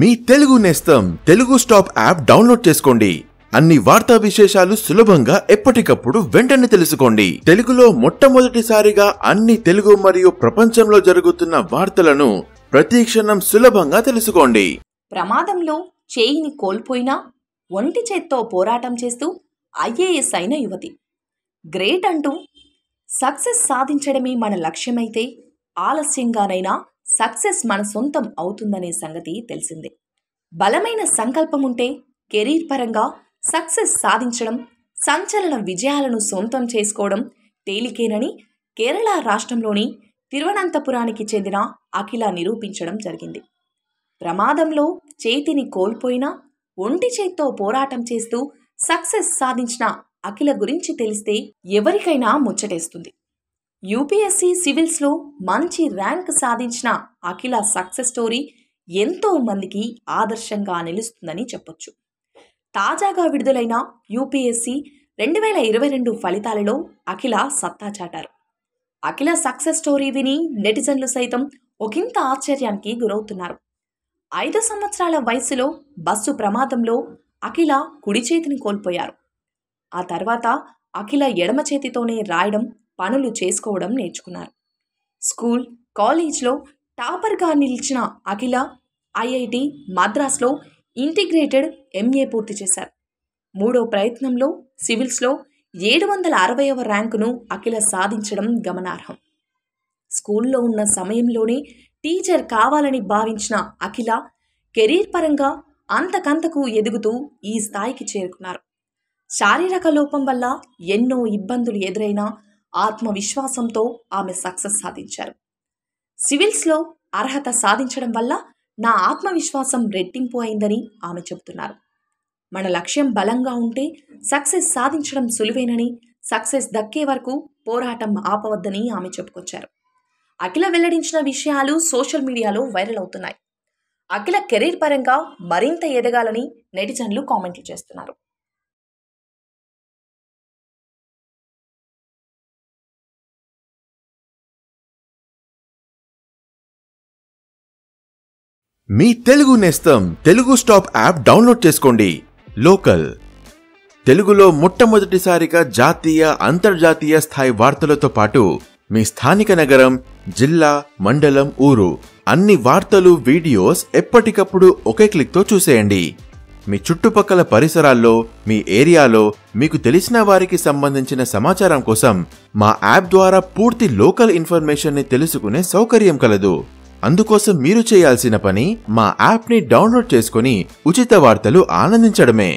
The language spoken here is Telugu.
మీ తెలుగు నేస్తం తెలుగు స్టాప్ యాప్ డౌన్లోడ్ చేసుకోండి అన్ని వార్తా విశేషాలు సులభంగా ఎప్పటికప్పుడు వెంటనే తెలుసుకోండి తెలుగులో మొట్టమొదటిసారిగా అన్ని తెలుగు మరియు ప్రపంచంలో జరుగుతున్న వార్తలను ప్రతీక్షణం సులభంగా తెలుసుకోండి ప్రమాదంలో చేయిని కోల్పోయినా ఒంటి చేత్తో పోరాటం చేస్తూ ఐఏఎస్ అయిన యువతి గ్రేట్ అంటూ సక్సెస్ సాధించడమే మన లక్ష్యమైతే ఆలస్యంగానైనా సక్సెస్ మన సొంతం అవుతుందనే సంగతి తెలిసిందే బలమైన సంకల్పం ఉంటే కెరీర్ పరంగా సక్సెస్ సాధించడం సంచలన విజయాలను సొంతం చేసుకోవడం తేలికేనని కేరళ రాష్ట్రంలోని తిరువనంతపురానికి చెందిన అఖిల నిరూపించడం జరిగింది ప్రమాదంలో చేతిని కోల్పోయినా ఒంటి చేత్తో పోరాటం చేస్తూ సక్సెస్ సాధించిన అఖిల గురించి తెలిస్తే ఎవరికైనా ముచ్చటేస్తుంది యూపీఎస్సీ సివిల్స్లో మంచి ర్యాంక్ సాధించిన అఖిల సక్సెస్ స్టోరీ ఎంతో మందికి ఆదర్శంగా నిలుస్తుందని చెప్పొచ్చు తాజాగా విడుదలైన యూపీఎస్సీ రెండు వేల ఇరవై రెండు ఫలితాలలో అఖిల సత్తా చాటారు అఖిల సక్సెస్ స్టోరీ విని నెటిజన్లు సైతం ఒకంత ఆశ్చర్యానికి గురవుతున్నారు ఐదు సంవత్సరాల వయసులో బస్సు ప్రమాదంలో అఖిల కుడి చేతిని కోల్పోయారు ఆ తర్వాత అఖిల ఎడమ చేతితోనే రాయడం పనులు చేసుకోవడం నేర్చుకున్నారు స్కూల్ కాలేజ్లో టాపర్గా నిలిచిన అఖిల ఐఐటి మద్రాస్లో ఇంటిగ్రేటెడ్ ఎంఏ పూర్తి చేశారు మూడో ప్రయత్నంలో సివిల్స్లో ఏడు వందల అరవైవ ర్యాంకును అఖిల సాధించడం గమనార్హం స్కూల్లో ఉన్న సమయంలోనే టీచర్ కావాలని భావించిన అఖిల కెరీర్ పరంగా అంతకంతకు ఎదుగుతూ ఈ స్థాయికి చేరుకున్నారు శారీరక లోపం వల్ల ఎన్నో ఇబ్బందులు ఎదురైనా ఆత్మవిశ్వాసంతో ఆమె సక్సెస్ సాధించారు సివిల్స్లో అర్హత సాధించడం వల్ల నా ఆత్మవిశ్వాసం రెట్టింపు అయిందని ఆమె చెబుతున్నారు మన లక్ష్యం బలంగా ఉంటే సక్సెస్ సాధించడం సులువేనని సక్సెస్ దక్కే వరకు పోరాటం ఆపవద్దని ఆమె చెప్పుకొచ్చారు అఖిల వెల్లడించిన విషయాలు సోషల్ మీడియాలో వైరల్ అవుతున్నాయి అఖిల కెరీర్ పరంగా మరింత ఎదగాలని నెటిజన్లు కామెంట్లు చేస్తున్నారు మీ తెలుగు నేస్తం తెలుగు స్టాప్ యాప్ డౌన్లోడ్ చేసుకోండి లోకల్ తెలుగులో మొట్టమొదటిసారిగా జాతీయ అంతర్జాతీయ స్థాయి వార్తలతో పాటు మీ స్థానిక నగరం జిల్లా మండలం ఊరు అన్ని వార్తలు వీడియోస్ ఎప్పటికప్పుడు ఒకే క్లిక్తో చూసేయండి మీ చుట్టుపక్కల పరిసరాల్లో మీ ఏరియాలో మీకు తెలిసిన వారికి సంబంధించిన సమాచారం కోసం మా యాప్ ద్వారా పూర్తి లోకల్ ఇన్ఫర్మేషన్ని తెలుసుకునే సౌకర్యం కలదు అందుకోసం మీరు చేయాల్సిన పని మా యాప్ని డౌన్లోడ్ చేసుకుని ఉచిత వార్తలు ఆనందించడమే